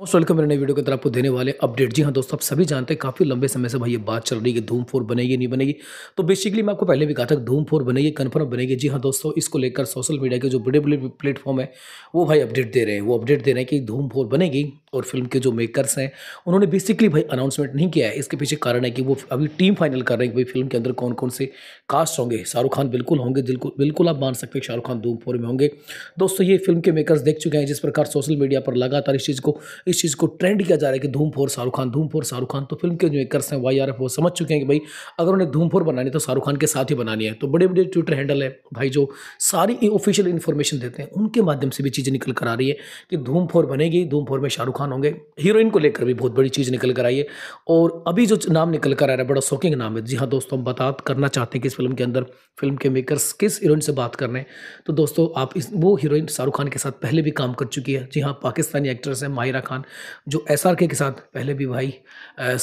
most welcome मेरे नए video के अंदर आपको देने वाले अपडेट जी हाँ दोस्तों आप सभी जानते हैं काफ़ी लंबे समय से भाई ये बात चल रही है धूम फोर बनेगी नहीं बनेगी तो बेसिकली मैं आपको पहले भी कहा था धूम फोर बनेगी कन्फर्म बनेगी जी हाँ दोस्तों इसको लेकर सोशल मीडिया के जो बड़े बड़े प्लेटफॉर्म है वो भाई अपडेट दे रहे हैं वो अपडेट दे रहे हैं कि धूम फोर बनेगी और फिल्म के जो मेकर्स हैं उन्होंने बेसिकली भाई अनाउंसमेंट नहीं किया है इसके पीछे कारण है कि वो अभी टीम फाइनल कर रहे हैं कि भाई फिल्म के अंदर कौन कौन से कास्ट होंगे शाहरुख खान बिल्कुल होंगे बिल्कुल बिल्कुल आप मान सकते हैं शाहरुख खान धूम फोर में होंगे दोस्तों ये फिल्म के मेकर्स देख चुके हैं जिस प्रकार सोशल मीडिया पर लगातार इस चीज़ को इस चीज़ को ट्रेंड किया जा रहा है कि धूम फोर शाहरुख खान धूम फोर शाहरुख खान तो फिल्म के जो मेकर्स हैं वाई वो समझ चुके हैं कि भाई अगर उन्हें धूम फोर बनानी तो शाहरुख खान के साथ ही बनानी है तो बड़े बड़े ट्विटर हैंडल है भाई जो सारी ऑफिशियल इन्फॉर्मेशन देते हैं उनके माध्यम से भी चीज़ें निकल कर आ रही है कि धूम फोर बनेगी धूम फोर में शाहरुख खान होंगे हीरोइन को लेकर भी बहुत बड़ी चीज़ निकल कर आई है और अभी जो नाम निकल कर आ रहा है बड़ा शौकिंग नाम है जी हाँ दोस्तों हम बता करना चाहते हैं कि इस फिल्म के अंदर फिल्म के मेकर्स किस हीरोइन से बात कर रहे हैं तो दोस्तों आप इस वो हीरोइन शाहरुख खान के साथ पहले भी काम कर चुकी है जी हाँ पाकिस्तानी एक्ट्रेस है माहिरा खान जो एस के साथ पहले भी भाई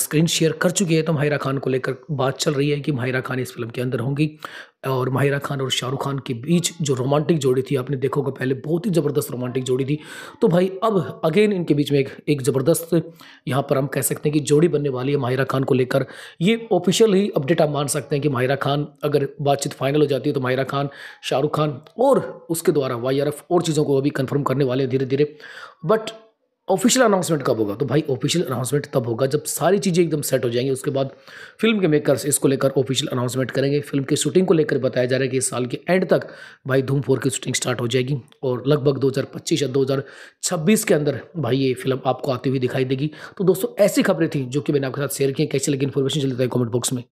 स्क्रीन शेयर कर चुकी है तो माहिरा खान को लेकर बात चल रही है कि माहिरा खान इस फिल्म के अंदर होंगी और माहिरा खान और शाहरुख खान के बीच जो रोमांटिक जोड़ी थी आपने देखा होगा पहले बहुत ही ज़बरदस्त रोमांटिक जोड़ी थी तो भाई अब अगेन इनके बीच में एक एक ज़बरदस्त यहाँ पर हम कह सकते हैं कि जोड़ी बनने वाली है माहिरा खान को लेकर ये ऑफिशियल ही अपडेट आप मान सकते हैं कि माहिरा खान अगर बातचीत फाइनल हो जाती है तो माहिरा खान शाहरुख खान और उसके द्वारा वाई और चीज़ों को अभी कन्फर्म करने वाले हैं धीरे धीरे बट ऑफिशियल अनाउंसमेंट कब होगा तो भाई ऑफिशियल अनाउंसमेंट तब होगा जब सारी चीज़ें एकदम सेट हो जाएंगी उसके बाद फिल्म के मेकर्स इसको लेकर ऑफिशियल अनाउंसमेंट करेंगे फिल्म की शूटिंग को लेकर बताया जा रहा है कि इस साल के एंड तक भाई धूम फोर की शूटिंग स्टार्ट हो जाएगी और लगभग 2025 या 2026 के अंदर भाई ये फिल्म आपको आती हुई दिखाई देगी तो दोस्तों ऐसी खबरें थी जो कि मैंने आपके साथ शेयर की कैसे लगी इन्फॉर्मेशन चलता है कॉमेंट बॉक्स में